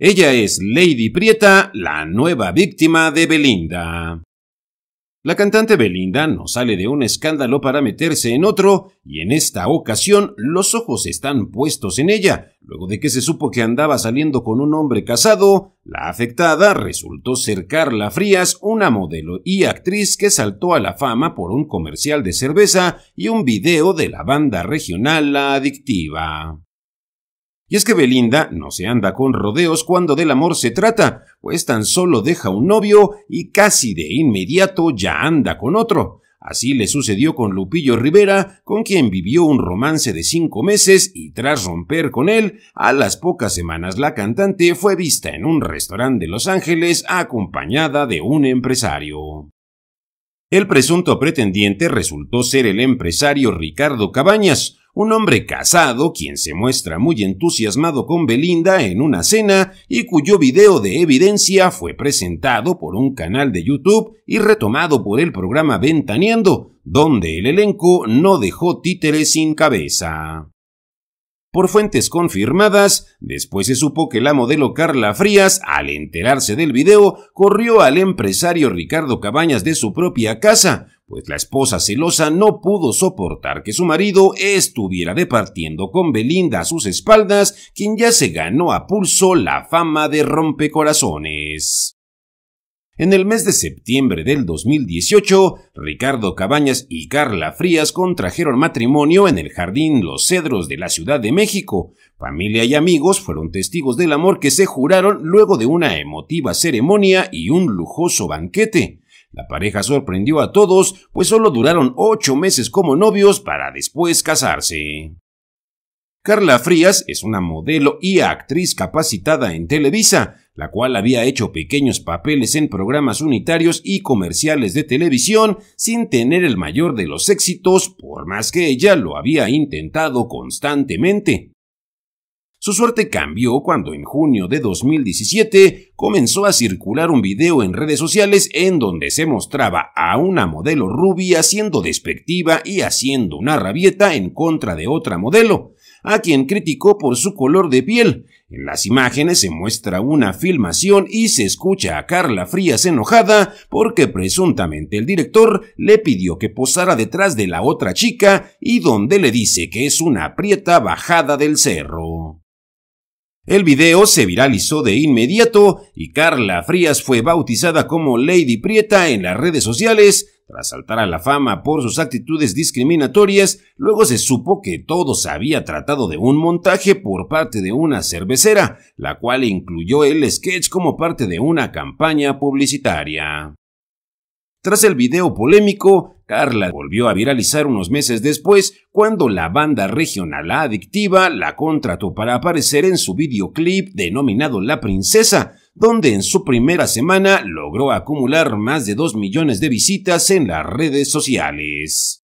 Ella es Lady Prieta, la nueva víctima de Belinda. La cantante Belinda no sale de un escándalo para meterse en otro, y en esta ocasión los ojos están puestos en ella. Luego de que se supo que andaba saliendo con un hombre casado, la afectada resultó ser Carla Frías, una modelo y actriz que saltó a la fama por un comercial de cerveza y un video de la banda regional La Adictiva. Y es que Belinda no se anda con rodeos cuando del amor se trata, pues tan solo deja un novio y casi de inmediato ya anda con otro. Así le sucedió con Lupillo Rivera, con quien vivió un romance de cinco meses y tras romper con él, a las pocas semanas la cantante fue vista en un restaurante de Los Ángeles acompañada de un empresario. El presunto pretendiente resultó ser el empresario Ricardo Cabañas, un hombre casado quien se muestra muy entusiasmado con Belinda en una cena y cuyo video de evidencia fue presentado por un canal de YouTube y retomado por el programa Ventaneando, donde el elenco no dejó títeres sin cabeza. Por fuentes confirmadas, después se supo que la modelo Carla Frías, al enterarse del video, corrió al empresario Ricardo Cabañas de su propia casa, pues la esposa celosa no pudo soportar que su marido estuviera departiendo con Belinda a sus espaldas, quien ya se ganó a pulso la fama de rompecorazones. En el mes de septiembre del 2018, Ricardo Cabañas y Carla Frías contrajeron matrimonio en el Jardín Los Cedros de la Ciudad de México. Familia y amigos fueron testigos del amor que se juraron luego de una emotiva ceremonia y un lujoso banquete. La pareja sorprendió a todos, pues solo duraron ocho meses como novios para después casarse. Carla Frías es una modelo y actriz capacitada en Televisa, la cual había hecho pequeños papeles en programas unitarios y comerciales de televisión sin tener el mayor de los éxitos, por más que ella lo había intentado constantemente. Su suerte cambió cuando en junio de 2017 comenzó a circular un video en redes sociales en donde se mostraba a una modelo rubia siendo despectiva y haciendo una rabieta en contra de otra modelo, a quien criticó por su color de piel. En las imágenes se muestra una filmación y se escucha a Carla Frías enojada porque presuntamente el director le pidió que posara detrás de la otra chica y donde le dice que es una prieta bajada del cerro. El video se viralizó de inmediato y Carla Frías fue bautizada como Lady Prieta en las redes sociales. Tras saltar a la fama por sus actitudes discriminatorias, luego se supo que todo se había tratado de un montaje por parte de una cervecera, la cual incluyó el sketch como parte de una campaña publicitaria. Tras el video polémico, Carla volvió a viralizar unos meses después cuando la banda regional Adictiva la contrató para aparecer en su videoclip denominado La Princesa, donde en su primera semana logró acumular más de 2 millones de visitas en las redes sociales.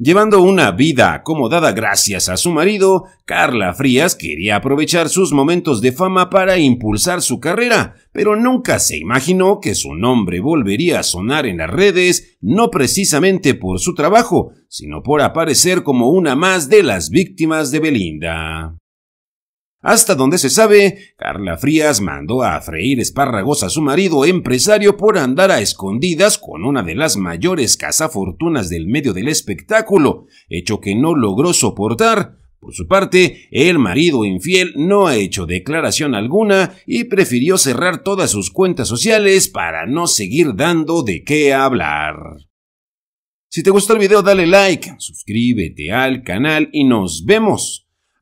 Llevando una vida acomodada gracias a su marido, Carla Frías quería aprovechar sus momentos de fama para impulsar su carrera, pero nunca se imaginó que su nombre volvería a sonar en las redes, no precisamente por su trabajo, sino por aparecer como una más de las víctimas de Belinda. Hasta donde se sabe, Carla Frías mandó a freír espárragos a su marido empresario por andar a escondidas con una de las mayores cazafortunas del medio del espectáculo, hecho que no logró soportar. Por su parte, el marido infiel no ha hecho declaración alguna y prefirió cerrar todas sus cuentas sociales para no seguir dando de qué hablar. Si te gustó el video dale like, suscríbete al canal y nos vemos